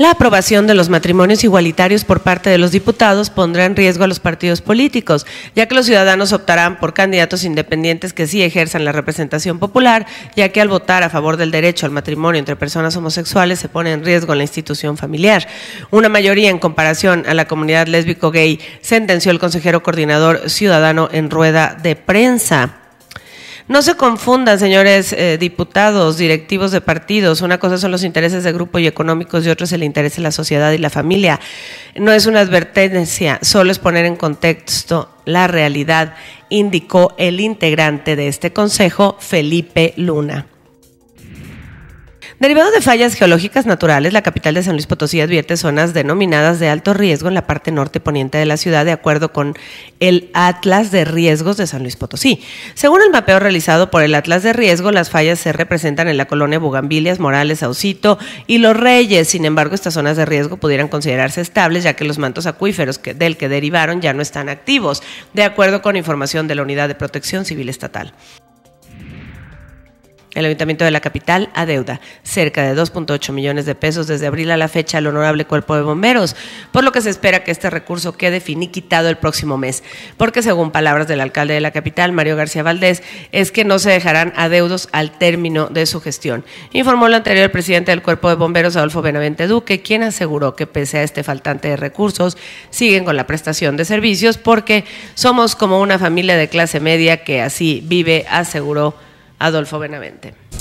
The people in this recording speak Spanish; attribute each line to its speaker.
Speaker 1: La aprobación de los matrimonios igualitarios por parte de los diputados pondrá en riesgo a los partidos políticos, ya que los ciudadanos optarán por candidatos independientes que sí ejerzan la representación popular, ya que al votar a favor del derecho al matrimonio entre personas homosexuales se pone en riesgo la institución familiar. Una mayoría en comparación a la comunidad lésbico-gay, sentenció el consejero coordinador ciudadano en rueda de prensa. No se confundan, señores eh, diputados, directivos de partidos. Una cosa son los intereses de grupo y económicos y otra es el interés de la sociedad y la familia. No es una advertencia, solo es poner en contexto la realidad, indicó el integrante de este consejo, Felipe Luna. Derivado de fallas geológicas naturales, la capital de San Luis Potosí advierte zonas denominadas de alto riesgo en la parte norte-poniente de la ciudad, de acuerdo con el Atlas de Riesgos de San Luis Potosí. Según el mapeo realizado por el Atlas de Riesgo, las fallas se representan en la colonia Bugambilias, Morales, Ausito y Los Reyes. Sin embargo, estas zonas de riesgo pudieran considerarse estables, ya que los mantos acuíferos del que derivaron ya no están activos, de acuerdo con información de la Unidad de Protección Civil Estatal. El Ayuntamiento de la Capital adeuda cerca de 2.8 millones de pesos desde abril a la fecha al Honorable Cuerpo de Bomberos, por lo que se espera que este recurso quede finiquitado el próximo mes, porque según palabras del alcalde de la Capital, Mario García Valdés, es que no se dejarán adeudos al término de su gestión. Informó el anterior presidente del Cuerpo de Bomberos, Adolfo Benavente Duque, quien aseguró que pese a este faltante de recursos, siguen con la prestación de servicios porque somos como una familia de clase media que así vive, aseguró. Adolfo Benavente.